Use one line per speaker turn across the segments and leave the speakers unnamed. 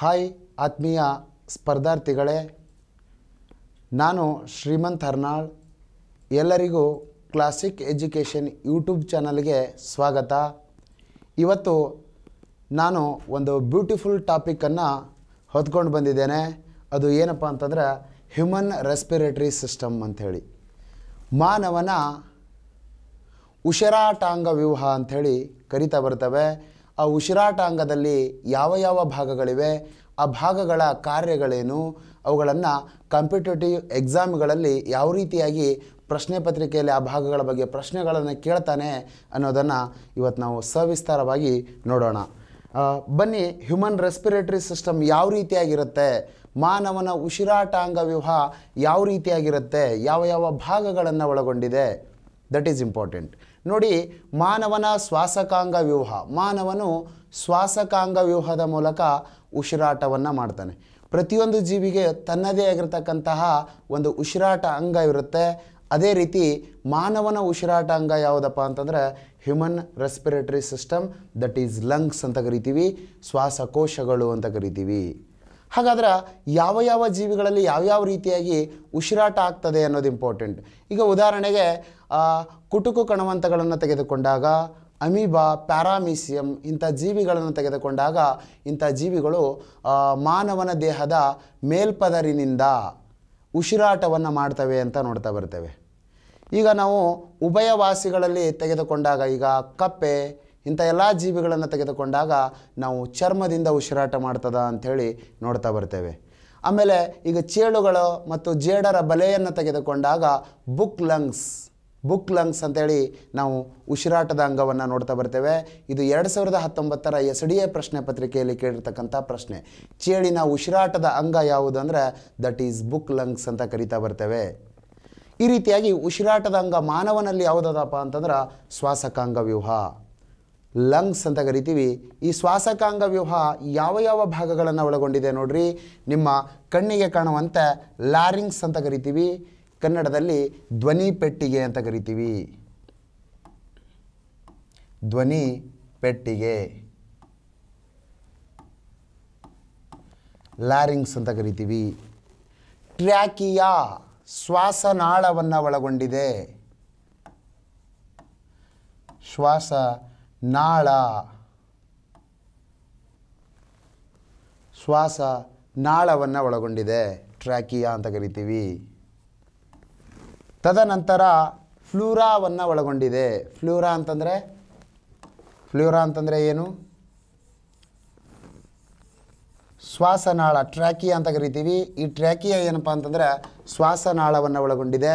hi ಆತ್ಮೀಯ ಸ್ಪರ್ಧಾರ್ಥಿಗಳೇ ನಾನು ಶ್ರೀಮಂತ್ ಹರ್ನಾಳ್ ಎಲ್ಲರಿಗೂ ಕ್ಲಾಸಿಕ್ ಎಜುಕೇಷನ್ ಯೂಟ್ಯೂಬ್ ಚಾನಲ್ಗೆ ಸ್ವಾಗತ ಇವತ್ತು ನಾನು ಒಂದು ಬ್ಯೂಟಿಫುಲ್ ಟಾಪಿಕನ್ನು ಹೊತ್ಕೊಂಡು ಬಂದಿದ್ದೇನೆ ಅದು ಏನಪ್ಪ ಅಂತಂದರೆ ಹ್ಯೂಮನ್ ರೆಸ್ಪಿರೇಟರಿ ಸಿಸ್ಟಮ್ ಅಂಥೇಳಿ ಮಾನವನ ಉಷರಾಟಾಂಗ ವ್ಯೂಹ ಅಂಥೇಳಿ ಕರಿತಾ ಬರ್ತವೆ ಆ ಉಸಿರಾಟಾಂಗದಲ್ಲಿ ಯಾವ ಯಾವ ಭಾಗಗಳಿವೆ ಆ ಭಾಗಗಳ ಕಾರ್ಯಗಳೇನು ಅವುಗಳನ್ನು ಕಾಂಪಿಟೇಟಿವ್ ಎಕ್ಸಾಮ್ಗಳಲ್ಲಿ ಯಾವ ರೀತಿಯಾಗಿ ಪ್ರಶ್ನೆ ಪತ್ರಿಕೆಯಲ್ಲಿ ಆ ಭಾಗಗಳ ಬಗ್ಗೆ ಪ್ರಶ್ನೆಗಳನ್ನು ಕೇಳ್ತಾನೆ ಅನ್ನೋದನ್ನು ಇವತ್ತು ನಾವು ಸವಿಸ್ತಾರವಾಗಿ ನೋಡೋಣ ಬನ್ನಿ ಹ್ಯೂಮನ್ ರೆಸ್ಪಿರೇಟರಿ ಸಿಸ್ಟಮ್ ಯಾವ ರೀತಿಯಾಗಿರುತ್ತೆ ಮಾನವನ ಉಸಿರಾಟಾಂಗ ವ್ಯೂಹ ಯಾವ ರೀತಿಯಾಗಿರುತ್ತೆ ಯಾವ ಯಾವ ಭಾಗಗಳನ್ನು ಒಳಗೊಂಡಿದೆ ದಟ್ ಈಸ್ ಇಂಪಾರ್ಟೆಂಟ್ ನೋಡಿ ಮಾನವನ ಶ್ವಾಸಕಾಂಗ ವ್ಯೂಹ ಮಾನವನು ಶ್ವಾಸಕಾಂಗ ವ್ಯೂಹದ ಮೂಲಕ ಉಸಿರಾಟವನ್ನು ಮಾಡ್ತಾನೆ ಪ್ರತಿಯೊಂದು ಜೀವಿಗೆ ತನ್ನದೇ ಆಗಿರತಕ್ಕಂತಹ ಒಂದು ಉಸಿರಾಟ ಅಂಗ ಇರುತ್ತೆ ಅದೇ ರೀತಿ ಮಾನವನ ಉಸಿರಾಟ ಅಂಗ ಯಾವುದಪ್ಪ ಅಂತಂದರೆ human respiratory system that is lungs ಅಂತ ಕರಿತೀವಿ ಶ್ವಾಸಕೋಶಗಳು ಅಂತ ಕರಿತೀವಿ ಹಾಗಾದ್ರೆ ಯಾವ ಯಾವ ಜೀವಿಗಳಲ್ಲಿ ಯಾವ್ಯಾವ ರೀತಿಯಾಗಿ ಉಸಿರಾಟ ಆಗ್ತದೆ ಅನ್ನೋದು ಇಂಪಾರ್ಟೆಂಟ್ ಈಗ ಉದಾಹರಣೆಗೆ ಕುಟುಕು ಕಣವಂತಗಳನ್ನು ತೆಗೆದುಕೊಂಡಾಗ ಅಮೀಬಾ ಪ್ಯಾರಾಮೀಸಿಯಂ ಇಂಥ ಜೀವಿಗಳನ್ನು ತೆಗೆದುಕೊಂಡಾಗ ಇಂಥ ಜೀವಿಗಳು ಮಾನವನ ದೇಹದ ಮೇಲ್ಪದರಿನಿಂದ ಉಸಿರಾಟವನ್ನು ಮಾಡ್ತವೆ ಅಂತ ನೋಡ್ತಾ ಬರ್ತೇವೆ ಈಗ ನಾವು ಉಭಯವಾಸಿಗಳಲ್ಲಿ ತೆಗೆದುಕೊಂಡಾಗ ಈಗ ಕಪ್ಪೆ ಇಂಥ ಎಲ್ಲ ಜೀವಿಗಳನ್ನು ತೆಗೆದುಕೊಂಡಾಗ ನಾವು ಚರ್ಮದಿಂದ ಉಸಿರಾಟ ಮಾಡ್ತದ ಅಂಥೇಳಿ ನೋಡ್ತಾ ಬರ್ತೇವೆ ಆಮೇಲೆ ಈಗ ಚೇಳುಗಳು ಮತ್ತು ಜೇಡರ ಬಲೆಯನ್ನು ತೆಗೆದುಕೊಂಡಾಗ ಬುಕ್ ಲಂಗ್ಸ್ ಬುಕ್ ಲಂಗ್ಸ್ ಅಂತೇಳಿ ನಾವು ಉಸಿರಾಟದ ಅಂಗವನ್ನು ನೋಡ್ತಾ ಬರ್ತೇವೆ ಇದು ಎರಡು ಸಾವಿರದ ಹತ್ತೊಂಬತ್ತರ ಎಸ್ ಡಿ ಎ ಪ್ರಶ್ನೆ ಪತ್ರಿಕೆಯಲ್ಲಿ ಕೇಳಿರ್ತಕ್ಕಂಥ ಪ್ರಶ್ನೆ ಚೇಳಿನ ಉಸಿರಾಟದ ಅಂಗ ಯಾವುದು ಅಂದರೆ ದಟ್ ಈಸ್ ಬುಕ್ ಲಂಗ್ಸ್ ಅಂತ ಕರಿತಾ ಬರ್ತೇವೆ ಈ ರೀತಿಯಾಗಿ ಉಸಿರಾಟದ ಅಂಗ ಮಾನವನಲ್ಲಿ ಯಾವುದದಪ್ಪ ಅಂತಂದ್ರೆ ಶ್ವಾಸಕಾಂಗ ವ್ಯೂಹ ಲಂಗ್ಸ್ ಅಂತ ಕರಿತೀವಿ ಈ ಶ್ವಾಸಕಾಂಗ ವ್ಯೂಹ ಯಾವ ಯಾವ ಭಾಗಗಳನ್ನು ಒಳಗೊಂಡಿದೆ ನೋಡ್ರಿ ನಿಮ್ಮ ಕಣ್ಣಿಗೆ ಕಾಣುವಂತೆ ಲಾರಿಂಗ್ಸ್ ಅಂತ ಕರಿತೀವಿ ಕನ್ನಡದಲ್ಲಿ ಧ್ವನಿ ಪೆಟ್ಟಿಗೆ ಅಂತ ಕರಿತೀವಿ ಧ್ವನಿ ಪೆಟ್ಟಿಗೆ ಲ್ಯಾರಿಂಗ್ಸ್ ಅಂತ ಕರಿತೀವಿ ಟ್ರ್ಯಾಕಿಯಾ ಶ್ವಾಸನಾಳವನ್ನು ಒಳಗೊಂಡಿದೆ ಶ್ವಾಸ ನಾಳ ಶ್ವಾಸ ನಾಳವನ್ನು ಒಳಗೊಂಡಿದೆ ಟ್ರ್ಯಾಕಿಯಾ ಅಂತ ಕರಿತೀವಿ ತದನಂತರ ಫ್ಲೂರಾವನ್ನು ಒಳಗೊಂಡಿದೆ ಫ್ಲೂರಾ ಅಂತಂದರೆ ಫ್ಲೂರಾ ಅಂತಂದರೆ ಏನು ಶ್ವಾಸನಾಳ ಟ್ರ್ಯಾಕಿಯ ಅಂತ ಕರಿತೀವಿ ಈ ಟ್ರ್ಯಾಕಿಯ ಏನಪ್ಪ ಅಂತಂದರೆ ಶ್ವಾಸನಾಳವನ್ನು ಒಳಗೊಂಡಿದೆ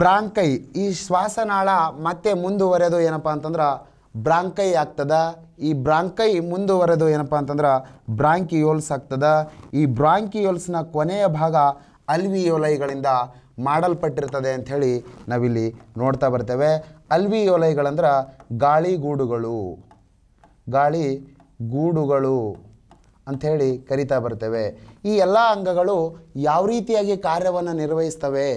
ಬ್ರಾಂಕೈ ಈ ಶ್ವಾಸನಾಳ ಮತ್ತೆ ಮುಂದುವರೆದು ಏನಪ್ಪ ಅಂತಂದ್ರೆ ಬ್ರಾಂಕೈ ಆಗ್ತದೆ ಈ ಬ್ರಾಂಕೈ ಮುಂದುವರೆದು ಏನಪ್ಪ ಅಂತಂದ್ರೆ ಬ್ರಾಂಕಿಯೋಲ್ಸ್ ಆಗ್ತದೆ ಈ ಬ್ರಾಂಕಿಯೋಲ್ಸ್ನ ಕೊನೆಯ ಭಾಗ ಅಲ್ವಿಯೋಲೈಗಳಿಂದ ಮಾಡಲ್ಪಟ್ಟಿರ್ತದೆ ಅಂಥೇಳಿ ನಾವಿಲ್ಲಿ ನೋಡ್ತಾ ಬರ್ತೇವೆ ಅಲ್ವಿ ಗಾಳಿ ಗೂಡುಗಳು ಗಾಳಿ ಗೂಡುಗಳು ಅಂಥೇಳಿ ಕರಿತಾ ಬರ್ತೇವೆ ಈ ಎಲ್ಲ ಅಂಗಗಳು ಯಾವ ರೀತಿಯಾಗಿ ಕಾರ್ಯವನ್ನು ನಿರ್ವಹಿಸ್ತವೆ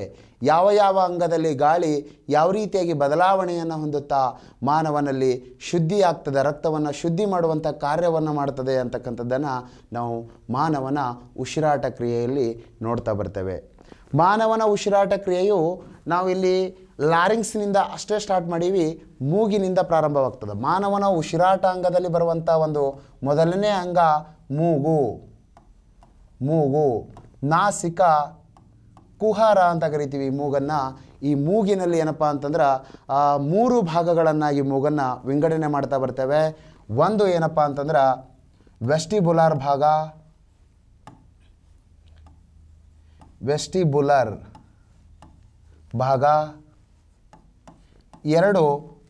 ಯಾವ ಯಾವ ಅಂಗದಲ್ಲಿ ಗಾಳಿ ಯಾವ ರೀತಿಯಾಗಿ ಬದಲಾವಣೆಯನ್ನು ಹೊಂದುತ್ತಾ ಮಾನವನಲ್ಲಿ ಶುದ್ಧಿ ಆಗ್ತದೆ ರಕ್ತವನ್ನು ಶುದ್ಧಿ ಮಾಡುವಂಥ ಕಾರ್ಯವನ್ನು ಮಾಡ್ತದೆ ಅಂತಕ್ಕಂಥದ್ದನ್ನು ನಾವು ಮಾನವನ ಉಸಿರಾಟ ಕ್ರಿಯೆಯಲ್ಲಿ ನೋಡ್ತಾ ಬರ್ತೇವೆ ಮಾನವನ ಉಸಿರಾಟ ಕ್ರಿಯೆಯು ನಾವಿಲ್ಲಿ ಲಾರಿಂಗ್ಸ್ನಿಂದ ಅಷ್ಟೇ ಸ್ಟಾರ್ಟ್ ಮಾಡೀವಿ ಮೂಗಿನಿಂದ ಪ್ರಾರಂಭವಾಗ್ತದೆ ಮಾನವನ ಉಸಿರಾಟ ಅಂಗದಲ್ಲಿ ಬರುವಂಥ ಒಂದು ಮೊದಲನೇ ಅಂಗ ಮೂಗು ಮೂಗು ನಾಸಿಕ ಕುಹಾರ ಅಂತ ಕರಿತೀವಿ ಮೂಗನ್ನು ಈ ಮೂಗಿನಲ್ಲಿ ಏನಪ್ಪ ಅಂತಂದ್ರೆ ಮೂರು ಭಾಗಗಳನ್ನಾಗಿ ಮೂಗನ್ನು ವಿಂಗಡಣೆ ಮಾಡ್ತಾ ಬರ್ತೇವೆ ಒಂದು ಏನಪ್ಪ ಅಂತಂದ್ರೆ ವೆಸ್ಟಿಬುಲಾರ್ ಭಾಗ ವೆಸ್ಟಿಬುಲರ್ ಭಾಗ ಎರಡು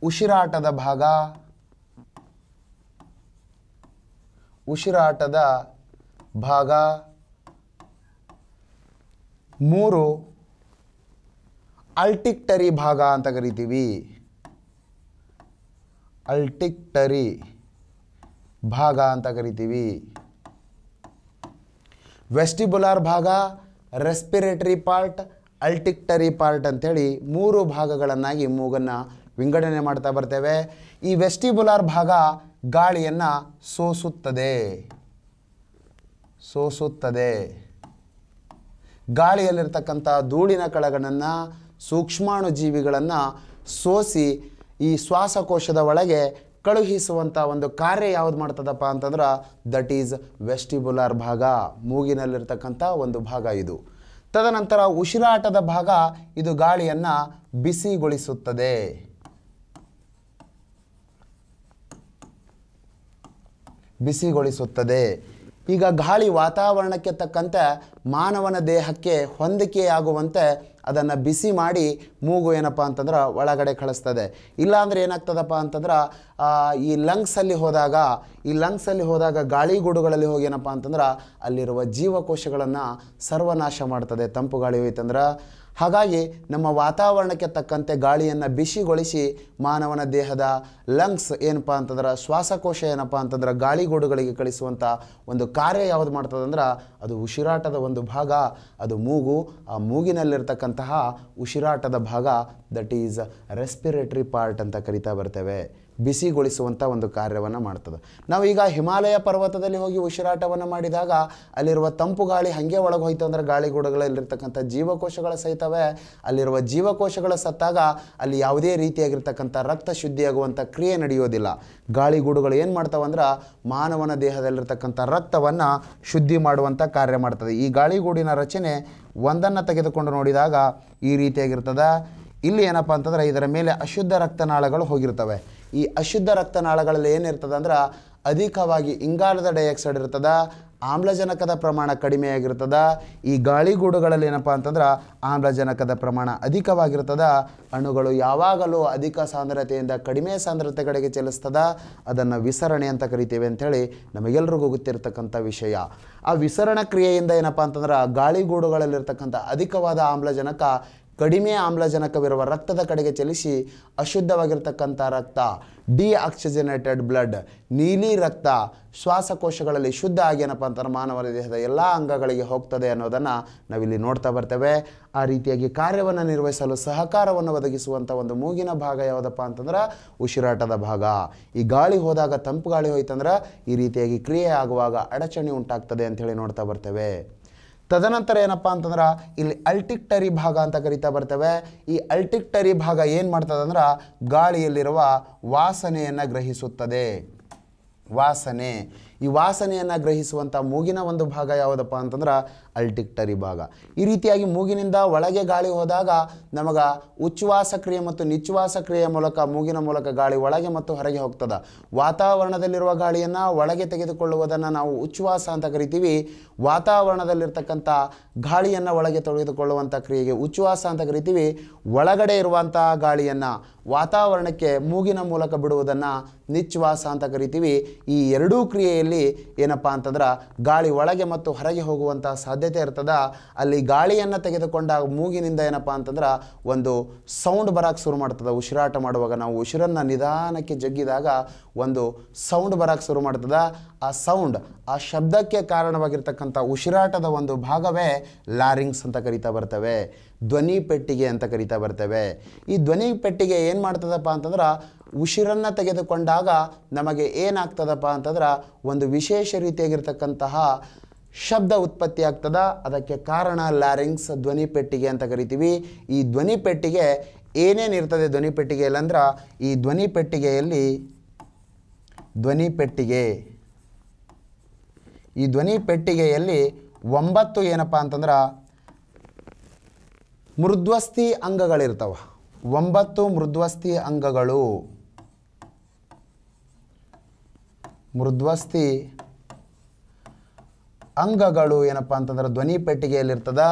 ಉಸಿರಾಟದ ಭಾಗ ಉಸಿರಾಟದ ಭಾಗ ಮೂರು ಅಲ್ಟಿಕ್ಟರಿ ಭಾಗ ಅಂತ ಕರಿತೀವಿ ಅಲ್ಟಿಕ್ಟರಿ ಭಾಗ ಅಂತ ಕರಿತೀವಿ ವೆಸ್ಟಿಬುಲರ್ ಭಾಗ ರೆಸ್ಪಿರೇಟರಿ ಪಾರ್ಟ್ ಅಲ್ಟಿಕ್ಟರಿ ಪಾರ್ಟ್ ಅಂಥೇಳಿ ಮೂರು ಭಾಗಗಳನ್ನಾಗಿ ಮೂಗನ್ನು ವಿಂಗಡಣೆ ಮಾಡ್ತಾ ಬರ್ತೇವೆ ಈ ವೆಸ್ಟಿಬುಲಾರ್ ಭಾಗ ಗಾಳಿಯನ್ನು ಸೋಸುತ್ತದೆ ಸೋಸುತ್ತದೆ ಗಾಳಿಯಲ್ಲಿರ್ತಕ್ಕಂಥ ಧೂಳಿನ ಕಳಗಳನ್ನು ಸೂಕ್ಷ್ಮಾಣು ಜೀವಿಗಳನ್ನು ಸೋಸಿ ಈ ಶ್ವಾಸಕೋಶದ ಒಳಗೆ ಕಳುಹಿಸುವಂಥ ಒಂದು ಕಾರ್ಯ ಯಾವ್ದು ಮಾಡ್ತದಪ್ಪ ಅಂತಂದ್ರೆ ದಟ್ ಈಸ್ ವೆಸ್ಟಿಬುಲರ್ ಭಾಗ ಮೂಗಿನಲ್ಲಿರ್ತಕ್ಕಂಥ ಒಂದು ಭಾಗ ಇದು ತದನಂತರ ಉಸಿರಾಟದ ಭಾಗ ಇದು ಗಾಳಿಯನ್ನು ಬಿಸಿಗೊಳಿಸುತ್ತದೆ ಬಿಸಿಗೊಳಿಸುತ್ತದೆ ಈಗ ಗಾಳಿ ವಾತಾವರಣಕ್ಕೆ ತಕ್ಕಂತೆ ಮಾನವನ ದೇಹಕ್ಕೆ ಹೊಂದಿಕೆಯಾಗುವಂತೆ ಅದನ್ನು ಬಿಸಿ ಮಾಡಿ ಮೂಗು ಏನಪ್ಪ ಅಂತಂದ್ರೆ ಒಳಗಡೆ ಕಳಿಸ್ತದೆ ಇಲ್ಲಾಂದ್ರೆ ಏನಾಗ್ತದಪ್ಪ ಅಂತಂದ್ರೆ ಈ ಲಂಗ್ಸಲ್ಲಿ ಹೋದಾಗ ಈ ಲಂಗ್ಸಲ್ಲಿ ಹೋದಾಗ ಗಾಳಿ ಗೂಡುಗಳಲ್ಲಿ ಹೋಗಿ ಏನಪ್ಪ ಅಂತಂದ್ರೆ ಅಲ್ಲಿರುವ ಜೀವಕೋಶಗಳನ್ನು ಸರ್ವನಾಶ ಮಾಡ್ತದೆ ತಂಪು ಗಾಳಿ ಹೋಯ್ತಂದ್ರೆ ಹಾಗಾಗಿ ನಮ್ಮ ವಾತಾವರಣಕ್ಕೆ ತಕ್ಕಂತೆ ಗಾಳಿಯನ್ನು ಬಿಸಿಗೊಳಿಸಿ ಮಾನವನ ದೇಹದ ಲಂಗ್ಸ್ ಏನಪ್ಪ ಅಂತಂದ್ರೆ ಶ್ವಾಸಕೋಶ ಏನಪ್ಪ ಅಂತಂದ್ರೆ ಗಾಳಿಗೋಡುಗಳಿಗೆ ಕಳಿಸುವಂಥ ಒಂದು ಕಾರ್ಯ ಯಾವುದು ಮಾಡ್ತದಂದ್ರೆ ಅದು ಉಸಿರಾಟದ ಒಂದು ಭಾಗ ಅದು ಮೂಗು ಆ ಮೂಗಿನಲ್ಲಿರ್ತಕ್ಕಂತಹ ಉಸಿರಾಟದ ಭಾಗ ದಟ್ ಈಸ್ ರೆಸ್ಪಿರೇಟ್ರಿ ಪಾರ್ಟ್ ಅಂತ ಕರಿತಾ ಬರ್ತೇವೆ ಬಿಸಿಗೊಳಿಸುವಂಥ ಒಂದು ಕಾರ್ಯವನ್ನು ಮಾಡ್ತದೆ ನಾವು ಈಗ ಹಿಮಾಲಯ ಪರ್ವತದಲ್ಲಿ ಹೋಗಿ ಉಸಿರಾಟವನ್ನು ಮಾಡಿದಾಗ ಅಲ್ಲಿರುವ ತಂಪು ಗಾಳಿ ಹಾಗೆ ಒಳಗೆ ಹೋಯ್ತು ಅಂದರೆ ಗಾಳಿಗೂಡಗಳಲ್ಲಿರ್ತಕ್ಕಂಥ ಜೀವಕೋಶಗಳ ಸಹಿತವೆ ಅಲ್ಲಿರುವ ಜೀವಕೋಶಗಳ ಸತ್ತಾಗ ಅಲ್ಲಿ ಯಾವುದೇ ರೀತಿಯಾಗಿರ್ತಕ್ಕಂಥ ರಕ್ತ ಶುದ್ಧಿಯಾಗುವಂಥ ಕ್ರಿಯೆ ನಡೆಯೋದಿಲ್ಲ ಗಾಳಿಗೂಡುಗಳು ಏನು ಅಂದ್ರೆ ಮಾನವನ ದೇಹದಲ್ಲಿರ್ತಕ್ಕಂಥ ರಕ್ತವನ್ನು ಶುದ್ಧಿ ಮಾಡುವಂಥ ಕಾರ್ಯ ಮಾಡ್ತದೆ ಈ ಗಾಳಿಗೂಡಿನ ರಚನೆ ಒಂದನ್ನು ತೆಗೆದುಕೊಂಡು ನೋಡಿದಾಗ ಈ ರೀತಿಯಾಗಿರ್ತದೆ ಇಲ್ಲಿ ಏನಪ್ಪ ಅಂತಂದರೆ ಇದರ ಮೇಲೆ ಅಶುದ್ಧ ರಕ್ತನಾಳಗಳು ಹೋಗಿರ್ತವೆ ಈ ಅಶುದ್ಧ ರಕ್ತನಾಳಗಳಲ್ಲಿ ಏನಿರ್ತದೆ ಅಂದ್ರೆ ಅಧಿಕವಾಗಿ ಇಂಗಾಲದ ಡೈಆಕ್ಸೈಡ್ ಇರ್ತದ ಆಮ್ಲಜನಕದ ಪ್ರಮಾಣ ಕಡಿಮೆಯಾಗಿರ್ತದ ಈ ಗಾಳಿಗೂಡುಗಳಲ್ಲಿ ಏನಪ್ಪ ಅಂತಂದ್ರೆ ಆಮ್ಲಜನಕದ ಪ್ರಮಾಣ ಅಧಿಕವಾಗಿರ್ತದ ಅಣುಗಳು ಯಾವಾಗಲೂ ಅಧಿಕ ಸಾಂದ್ರತೆಯಿಂದ ಕಡಿಮೆ ಸಾಂದ್ರತೆಗಳಿಗೆ ಚಲಿಸ್ತದ ಅದನ್ನು ವಿಸರಣೆ ಅಂತ ಕರಿತೇವೆ ಅಂಥೇಳಿ ನಮಗೆಲ್ಲರಿಗೂ ಗೊತ್ತಿರತಕ್ಕಂಥ ವಿಷಯ ಆ ವಿಸರಣ ಕ್ರಿಯೆಯಿಂದ ಏನಪ್ಪ ಅಂತಂದ್ರೆ ಗಾಳಿಗೂಡುಗಳಲ್ಲಿರ್ತಕ್ಕಂಥ ಅಧಿಕವಾದ ಆಮ್ಲಜನಕ ಕಡಿಮೆ ಆಮ್ಲಜನಕವಿರುವ ರಕ್ತದ ಕಡೆಗೆ ಚಲಿಸಿ ಅಶುದ್ಧವಾಗಿರ್ತಕ್ಕಂಥ ರಕ್ತ ಡಿ ಆಕ್ಸಿಜನೇಟೆಡ್ ಬ್ಲಡ್ ನೀಲಿ ರಕ್ತ ಶ್ವಾಸಕೋಶಗಳಲ್ಲಿ ಶುದ್ಧ ಆಗೇನಪ್ಪ ಏನಪ್ಪ ಅಂತಂದ್ರೆ ಮಾನವನ ದೇಹದ ಎಲ್ಲ ಅಂಗಗಳಿಗೆ ಹೋಗ್ತದೆ ಅನ್ನೋದನ್ನು ನಾವಿಲ್ಲಿ ನೋಡ್ತಾ ಬರ್ತೇವೆ ಆ ರೀತಿಯಾಗಿ ಕಾರ್ಯವನ್ನು ನಿರ್ವಹಿಸಲು ಸಹಕಾರವನ್ನು ಒದಗಿಸುವಂಥ ಒಂದು ಮೂಗಿನ ಭಾಗ ಯಾವುದಪ್ಪ ಅಂತಂದ್ರೆ ಉಸಿರಾಟದ ಭಾಗ ಈ ಗಾಳಿ ಹೋದಾಗ ತಂಪು ಗಾಳಿ ಹೋಯ್ತಂದ್ರೆ ಈ ರೀತಿಯಾಗಿ ಕ್ರಿಯೆ ಆಗುವಾಗ ಅಡಚಣೆ ಉಂಟಾಗ್ತದೆ ಅಂಥೇಳಿ ನೋಡ್ತಾ ಬರ್ತೇವೆ ತದನಂತರ ಏನಪ್ಪ ಅಂತಂದ್ರೆ ಇಲ್ಲಿ ಅಲ್ಟಿಕ್ಟರಿ ಭಾಗ ಅಂತ ಕರಿತಾ ಬರ್ತವೆ ಈ ಅಲ್ಟಿಕ್ಟರಿ ಭಾಗ ಏನು ಅಂದ್ರೆ ಗಾಳಿಯಲ್ಲಿರುವ ವಾಸನೆಯನ್ನು ಗ್ರಹಿಸುತ್ತದೆ ವಾಸನೆ ಈ ವಾಸನೆಯನ್ನು ಗ್ರಹಿಸುವಂಥ ಮೂಗಿನ ಒಂದು ಭಾಗ ಯಾವುದಪ್ಪ ಅಂತಂದ್ರೆ ಅಲ್ಟಿಕ್ಟರಿ ಭಾಗ ಈ ರೀತಿಯಾಗಿ ಮೂಗಿನಿಂದ ಒಳಗೆ ಗಾಳಿ ಹೋದಾಗ ನಮಗೆ ಉಚ್ಛ್ವಾಸ ಕ್ರಿಯೆ ಮತ್ತು ನಿಚ್ಛ್ವಾಸ ಕ್ರಿಯೆಯ ಮೂಲಕ ಮೂಗಿನ ಮೂಲಕ ಗಾಳಿ ಒಳಗೆ ಮತ್ತು ಹೊರಗೆ ಹೋಗ್ತದೆ ವಾತಾವರಣದಲ್ಲಿರುವ ಗಾಳಿಯನ್ನು ಒಳಗೆ ತೆಗೆದುಕೊಳ್ಳುವುದನ್ನು ನಾವು ಉಚ್ಛ್ವಾಸ ಅಂತ ಕರಿತೀವಿ ವಾತಾವರಣದಲ್ಲಿರ್ತಕ್ಕಂಥ ಗಾಳಿಯನ್ನು ಒಳಗೆ ತೊಳೆದುಕೊಳ್ಳುವಂಥ ಕ್ರಿಯೆಗೆ ಉಚ್ಛ್ವಾಸ ಅಂತ ಕರಿತೀವಿ ಒಳಗಡೆ ಇರುವಂತಹ ಗಾಳಿಯನ್ನು ವಾತಾವರಣಕ್ಕೆ ಮೂಗಿನ ಮೂಲಕ ಬಿಡುವುದನ್ನು ನಿಚ್ಛ್ವಾಸ ಅಂತ ಕರಿತೀವಿ ಈ ಎರಡೂ ಕ್ರಿಯೆಯಲ್ಲಿ ಅಲ್ಲಿ ಏನಪ್ಪ ಅಂತಂದ್ರೆ ಗಾಳಿ ಒಳಗೆ ಮತ್ತು ಹೊರಗೆ ಹೋಗುವಂತಹ ಸಾಧ್ಯತೆ ಇರ್ತದ ಅಲ್ಲಿ ಗಾಳಿಯನ್ನು ತೆಗೆದುಕೊಂಡ ಮೂಗಿನಿಂದ ಏನಪ್ಪ ಅಂತಂದ್ರೆ ಒಂದು ಸೌಂಡ್ ಬರಕ್ಕೆ ಶುರು ಮಾಡ್ತದೆ ಉಸಿರಾಟ ಮಾಡುವಾಗ ನಾವು ಉಸಿರನ್ನು ನಿಧಾನಕ್ಕೆ ಜಗ್ಗಿದಾಗ ಒಂದು ಸೌಂಡ್ ಬರಕ್ಕೆ ಶುರು ಮಾಡ್ತದ ಆ ಸೌಂಡ್ ಆ ಶಬ್ದಕ್ಕೆ ಕಾರಣವಾಗಿರ್ತಕ್ಕಂಥ ಉಸಿರಾಟದ ಒಂದು ಭಾಗವೇ ಲಾರಿಂಗ್ಸ್ ಅಂತ ಕರೀತಾ ಬರ್ತವೆ ಧ್ವನಿ ಪೆಟ್ಟಿಗೆ ಅಂತ ಕರಿತಾ ಬರ್ತೇವೆ ಈ ಧ್ವನಿ ಪೆಟ್ಟಿಗೆ ಏನು ಮಾಡ್ತದಪ್ಪ ಅಂತಂದ್ರೆ ಉಸಿರನ್ನು ತೆಗೆದುಕೊಂಡಾಗ ನಮಗೆ ಏನಾಗ್ತದಪ್ಪ ಅಂತಂದ್ರೆ ಒಂದು ವಿಶೇಷ ರೀತಿಯಾಗಿರ್ತಕ್ಕಂತಹ ಶಬ್ದ ಉತ್ಪತ್ತಿ ಆಗ್ತದ ಅದಕ್ಕೆ ಕಾರಣ ಲ್ಯಾರಿಂಗ್ಸ್ ಧ್ವನಿ ಪೆಟ್ಟಿಗೆ ಅಂತ ಕರಿತೀವಿ ಈ ಧ್ವನಿ ಪೆಟ್ಟಿಗೆ ಇರ್ತದೆ ಧ್ವನಿ ಅಂದ್ರೆ ಈ ಧ್ವನಿ ಪೆಟ್ಟಿಗೆಯಲ್ಲಿ ಧ್ವನಿ ಪೆಟ್ಟಿಗೆ ಈ ಧ್ವನಿ ಪೆಟ್ಟಿಗೆಯಲ್ಲಿ ಒಂಬತ್ತು ಏನಪ್ಪ ಅಂತಂದ್ರೆ ಮೃದ್ವಸ್ತಿ ಅಂಗಗಳಿರ್ತವೆ ಒಂಬತ್ತು ಮೃದ್ವಸ್ತಿ ಅಂಗಗಳು ಮೃದ್ವಸ್ತಿ ಅಂಗಗಳು ಏನಪ್ಪ ಅಂತಂದ್ರೆ ಧ್ವನಿ ಪೆಟ್ಟಿಗೆಯಲ್ಲಿರ್ತದ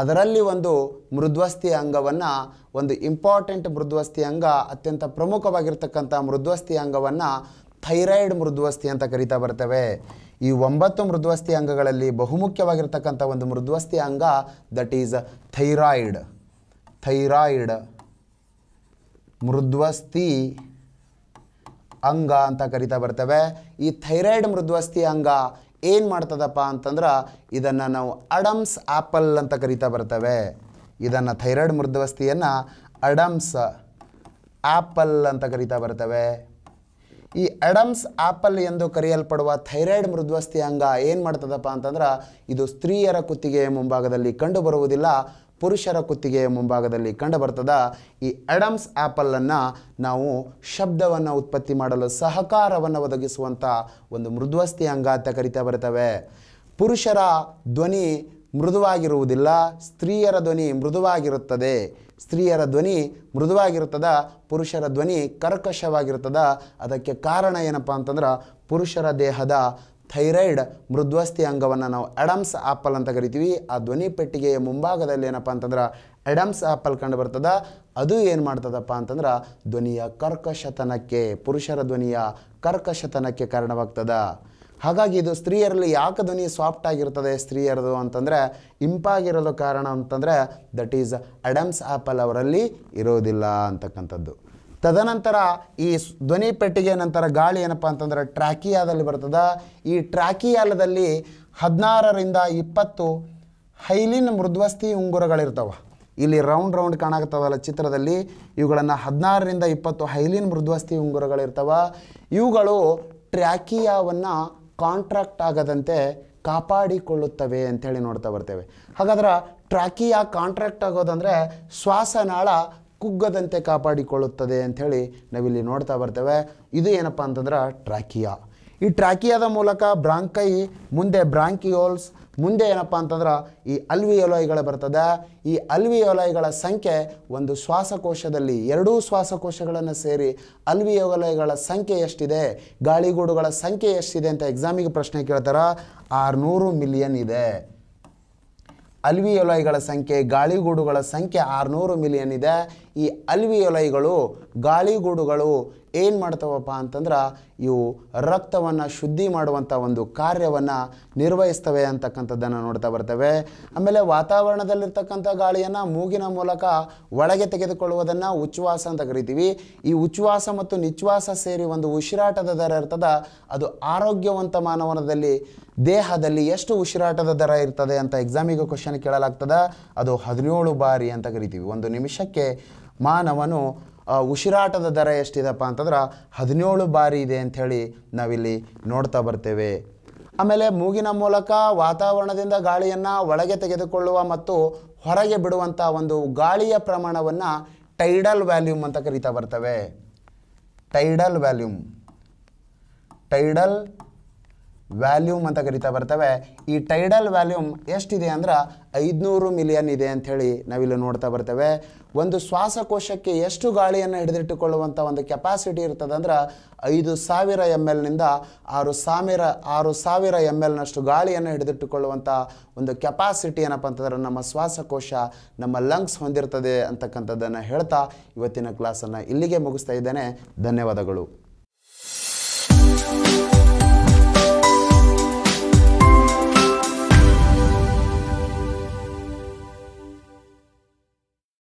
ಅದರಲ್ಲಿ ಒಂದು ಮೃದ್ವಸ್ತಿ ಅಂಗವನ್ನು ಒಂದು ಇಂಪಾರ್ಟೆಂಟ್ ಮೃದ್ವಸ್ತಿ ಅಂಗ ಅತ್ಯಂತ ಪ್ರಮುಖವಾಗಿರ್ತಕ್ಕಂಥ ಮೃದ್ವಸ್ತಿ ಅಂಗವನ್ನು ಥೈರಾಯ್ಡ್ ಮೃದ್ವಸ್ತಿ ಅಂತ ಕರಿತಾ ಬರ್ತವೆ ಈ ಒಂಬತ್ತು ಮೃದ್ವಸ್ತಿ ಅಂಗಗಳಲ್ಲಿ ಬಹುಮುಖ್ಯವಾಗಿರ್ತಕ್ಕಂಥ ಒಂದು ಮೃದ್ವಸ್ತಿ ಅಂಗ ದಟ್ ಈಸ್ ಥೈರಾಯ್ಡ್ ಥೈರಾಯ್ಡ್ ಮೃದ್ವಸ್ತಿ ಅಂಗ ಅಂತ ಕರಿತಾ ಬರ್ತವೆ ಈ ಥೈರಾಯ್ಡ್ ಮೃದ್ವಸ್ತಿ ಅಂಗ ಏನು ಮಾಡ್ತದಪ್ಪ ಅಂತಂದ್ರೆ ಇದನ್ನು ನಾವು ಅಡಮ್ಸ್ ಆ್ಯಪಲ್ ಅಂತ ಕರಿತಾ ಬರ್ತವೆ ಇದನ್ನು ಥೈರಾಯ್ಡ್ ಮೃದ್ವಸ್ತಿಯನ್ನು ಅಡಮ್ಸ್ ಆ್ಯಪಲ್ ಅಂತ ಕರಿತಾ ಬರ್ತವೆ ಈ ಅಡಮ್ಸ್ ಆ್ಯಪಲ್ ಎಂದು ಕರೆಯಲ್ಪಡುವ ಥೈರಾಯ್ಡ್ ಮೃದ್ವಸ್ತಿ ಅಂಗ ಏನು ಮಾಡ್ತದಪ್ಪ ಅಂತಂದ್ರೆ ಇದು ಸ್ತ್ರೀಯರ ಕುತ್ತಿಗೆಯ ಮುಂಭಾಗದಲ್ಲಿ ಕಂಡುಬರುವುದಿಲ್ಲ ಪುರುಷರ ಕುತ್ತಿಗೆಯ ಮುಂಭಾಗದಲ್ಲಿ ಕಂಡುಬರ್ತದ ಈ ಅಡಮ್ಸ್ ಆ್ಯಪಲನ್ನು ನಾವು ಶಬ್ದವನ್ನು ಉತ್ಪತ್ತಿ ಮಾಡಲು ಸಹಕಾರವನ್ನು ಒದಗಿಸುವಂಥ ಒಂದು ಮೃದ್ವಸ್ತಿ ಅಂಗ ಅಂತ ಕರಿತಾ ಬರ್ತವೆ ಪುರುಷರ ಧ್ವನಿ ಮೃದುವಾಗಿರುವುದಿಲ್ಲ ಸ್ತ್ರೀಯರ ಧ್ವನಿ ಮೃದುವಾಗಿರುತ್ತದೆ ಸ್ತ್ರೀಯರ ಧ್ವನಿ ಮೃದುವಾಗಿರ್ತದ ಪುರುಷರ ಧ್ವನಿ ಕರ್ಕಶವಾಗಿರ್ತದ ಅದಕ್ಕೆ ಕಾರಣ ಏನಪ್ಪ ಅಂತಂದ್ರೆ ಪುರುಷರ ದೇಹದ ಥೈರಾಯ್ಡ್ ಮೃದ್ವಸ್ತಿ ಅಂಗವನ್ನು ನಾವು ಅಡಮ್ಸ್ ಆಪಲ್ ಅಂತ ಕರಿತೀವಿ ಆ ಧ್ವನಿ ಪೆಟ್ಟಿಗೆಯ ಮುಂಭಾಗದಲ್ಲಿ ಏನಪ್ಪ ಅಂತಂದ್ರೆ ಅಡಮ್ಸ್ ಆಪಲ್ ಕಂಡು ಬರ್ತದ ಅದು ಏನು ಮಾಡ್ತದಪ್ಪ ಅಂತಂದ್ರೆ ಧ್ವನಿಯ ಕರ್ಕಶತನಕ್ಕೆ ಪುರುಷರ ಧ್ವನಿಯ ಕರ್ಕಶತನಕ್ಕೆ ಕಾರಣವಾಗ್ತದ ಹಾಗಾಗಿ ಇದು ಸ್ತ್ರೀಯರಲ್ಲಿ ಯಾಕೆ ಧ್ವನಿ ಸಾಫ್ಟ್ ಆಗಿರ್ತದೆ ಸ್ತ್ರೀಯರದು ಅಂತಂದರೆ ಇಂಪಾಗಿರೋದು ಕಾರಣ ಅಂತಂದರೆ ದಟ್ ಈಸ್ ಅಡಮ್ಸ್ ಆ್ಯಪಲ್ ಅವರಲ್ಲಿ ಇರೋದಿಲ್ಲ ಅಂತಕ್ಕಂಥದ್ದು ತದನಂತರ ಈ ಧ್ವನಿ ಪೆಟ್ಟಿಗೆ ನಂತರ ಗಾಳಿ ಏನಪ್ಪ ಅಂತಂದರೆ ಟ್ರ್ಯಾಕಿಯಾದಲ್ಲಿ ಬರ್ತದೆ ಈ ಟ್ರ್ಯಾಕಿಯಾಲದಲ್ಲಿ ಹದಿನಾರರಿಂದ ಇಪ್ಪತ್ತು ಹೈಲಿನ್ ಮೃದ್ವಸ್ತಿ ಉಂಗುರಗಳಿರ್ತವೆ ಇಲ್ಲಿ ರೌಂಡ್ ರೌಂಡ್ ಕಾಣಾಗ್ತವಲ್ಲ ಚಿತ್ರದಲ್ಲಿ ಇವುಗಳನ್ನು ಹದಿನಾರರಿಂದ ಇಪ್ಪತ್ತು ಹೈಲಿನ್ ಮೃದ್ವಸ್ತಿ ಉಂಗುರಗಳಿರ್ತವೆ ಇವುಗಳು ಟ್ರ್ಯಾಕಿಯಾವನ್ನು ಕಾಂಟ್ರಾಕ್ಟ್ ಆಗದಂತೆ ಕಾಪಾಡಿಕೊಳ್ಳುತ್ತವೆ ಅಂಥೇಳಿ ನೋಡ್ತಾ ಬರ್ತೇವೆ ಹಾಗಾದ್ರೆ ಟ್ರಾಕಿಯಾ ಕಾಂಟ್ರಾಕ್ಟ್ ಆಗೋದಂದರೆ ಶ್ವಾಸನಾಳ ಕುಗ್ಗದಂತೆ ಕಾಪಾಡಿಕೊಳ್ಳುತ್ತದೆ ಅಂಥೇಳಿ ನಾವಿಲ್ಲಿ ನೋಡ್ತಾ ಬರ್ತೇವೆ ಇದು ಏನಪ್ಪ ಅಂತಂದ್ರೆ ಟ್ರಾಕಿಯಾ ಈ ಟ್ರ್ಯಾಕಿಯಾದ ಮೂಲಕ ಬ್ರಾಂಕೈ ಮುಂದೆ ಬ್ರಾಂಕಿಯೋಲ್ಸ್ ಮುಂದೆ ಏನಪ್ಪ ಅಂತಂದ್ರೆ ಈ ಅಲ್ವಿಯೋಲೈಗಳು ಬರ್ತದೆ ಈ ಅಲ್ವಿಯೋಲೈಗಳ ಸಂಖ್ಯೆ ಒಂದು ಶ್ವಾಸಕೋಶದಲ್ಲಿ ಎರಡೂ ಶ್ವಾಸಕೋಶಗಳನ್ನು ಸೇರಿ ಅಲ್ವಿಯೋಲೈಗಳ ಸಂಖ್ಯೆ ಎಷ್ಟಿದೆ ಗಾಳಿಗೂಡುಗಳ ಸಂಖ್ಯೆ ಎಷ್ಟಿದೆ ಅಂತ ಎಕ್ಸಾಮಿಗೆ ಪ್ರಶ್ನೆ ಕೇಳ್ತಾರೆ ಆರುನೂರು ಮಿಲಿಯನ್ ಇದೆ ಅಲ್ವಿಯೋಲೈಗಳ ಸಂಖ್ಯೆ ಗಾಳಿಗೂಡುಗಳ ಸಂಖ್ಯೆ ಆರುನೂರು ಮಿಲಿಯನ್ ಇದೆ ಈ ಅಲ್ವಿಯೊಲೈಗಳು ಗಾಳಿಗೂಡುಗಳು ಏನು ಮಾಡ್ತಾವಪ್ಪ ಅಂತಂದ್ರೆ ಇವು ರಕ್ತವನ್ನು ಶುದ್ಧಿ ಮಾಡುವಂಥ ಒಂದು ಕಾರ್ಯವನ್ನು ನಿರ್ವಹಿಸ್ತವೆ ಅಂತಕ್ಕಂಥದ್ದನ್ನು ನೋಡ್ತಾ ಬರ್ತವೆ ಆಮೇಲೆ ವಾತಾವರಣದಲ್ಲಿರ್ತಕ್ಕಂಥ ಗಾಳಿಯನ್ನು ಮೂಗಿನ ಮೂಲಕ ಒಳಗೆ ತೆಗೆದುಕೊಳ್ಳುವುದನ್ನು ಉಚ್ಛ್ವಾಸ ಅಂತ ಕರಿತೀವಿ ಈ ಉಚ್ಛ್ವಾಸ ಮತ್ತು ನಿಚ್ಛ್ವಾಸ ಸೇರಿ ಒಂದು ಉಸಿರಾಟದ ದರ ಇರ್ತದ ಅದು ಆರೋಗ್ಯವಂತ ಮಾನವನದಲ್ಲಿ ದೇಹದಲ್ಲಿ ಎಷ್ಟು ಉಸಿರಾಟದ ದರ ಇರ್ತದೆ ಅಂತ ಎಕ್ಸಾಮಿಗೆ ಕ್ವಶನ್ ಕೇಳಲಾಗ್ತದೆ ಅದು ಹದಿನೇಳು ಬಾರಿ ಅಂತ ಕರಿತೀವಿ ಒಂದು ನಿಮಿಷಕ್ಕೆ ಮಾನವನು ಉಸಿರಾಟದ ದರ ಎಷ್ಟಿದೆಪ್ಪ ಅಂತಂದ್ರೆ ಹದಿನೇಳು ಬಾರಿ ಇದೆ ಅಂಥೇಳಿ ನಾವಿಲ್ಲಿ ನೋಡ್ತಾ ಬರ್ತೇವೆ ಆಮೇಲೆ ಮೂಗಿನ ಮೂಲಕ ವಾತಾವರಣದಿಂದ ಗಾಳಿಯನ್ನು ಒಳಗೆ ತೆಗೆದುಕೊಳ್ಳುವ ಮತ್ತು ಹೊರಗೆ ಬಿಡುವಂಥ ಒಂದು ಗಾಳಿಯ ಪ್ರಮಾಣವನ್ನು ಟೈಡಲ್ ವ್ಯಾಲ್ಯೂಮ್ ಅಂತ ಕರಿತಾ ಬರ್ತವೆ ಟೈಡಲ್ ವ್ಯಾಲ್ಯೂಮ್ ಟೈಡಲ್ ವ್ಯಾಲ್ಯೂಮ್ ಅಂತ ಕರಿತಾ ಬರ್ತವೆ ಈ ಟೈಡಲ್ ವ್ಯಾಲ್ಯೂಮ್ ಎಷ್ಟಿದೆ ಅಂದ್ರೆ ಐದುನೂರು ಮಿಲಿಯನ್ ಇದೆ ಅಂಥೇಳಿ ನಾವಿಲ್ಲಿ ನೋಡ್ತಾ ಬರ್ತೇವೆ ಒಂದು ಶ್ವಾಸಕೋಶಕ್ಕೆ ಎಷ್ಟು ಗಾಳಿಯನ್ನು ಹಿಡಿದಿಟ್ಟುಕೊಳ್ಳುವಂಥ ಒಂದು ಕೆಪಾಸಿಟಿ ಇರ್ತದೆ ಅಂದ್ರೆ ಐದು ಸಾವಿರ ಎಮ್ ಎಲ್ನಿಂದ ಆರು ಸಾವಿರ ಆರು ಸಾವಿರ ಎಮ್ ಎಲ್ನಷ್ಟು ಗಾಳಿಯನ್ನು ಹಿಡಿದಿಟ್ಟುಕೊಳ್ಳುವಂಥ ಒಂದು ಕೆಪಾಸಿಟಿ ಏನಪ್ಪ ಅಂತಂದ್ರೆ ನಮ್ಮ ಶ್ವಾಸಕೋಶ ನಮ್ಮ ಲಂಗ್ಸ್ ಹೊಂದಿರ್ತದೆ ಅಂತಕ್ಕಂಥದ್ದನ್ನು ಹೇಳ್ತಾ ಇವತ್ತಿನ ಕ್ಲಾಸನ್ನು ಇಲ್ಲಿಗೆ ಮುಗಿಸ್ತಾ ಇದ್ದೇನೆ ಧನ್ಯವಾದಗಳು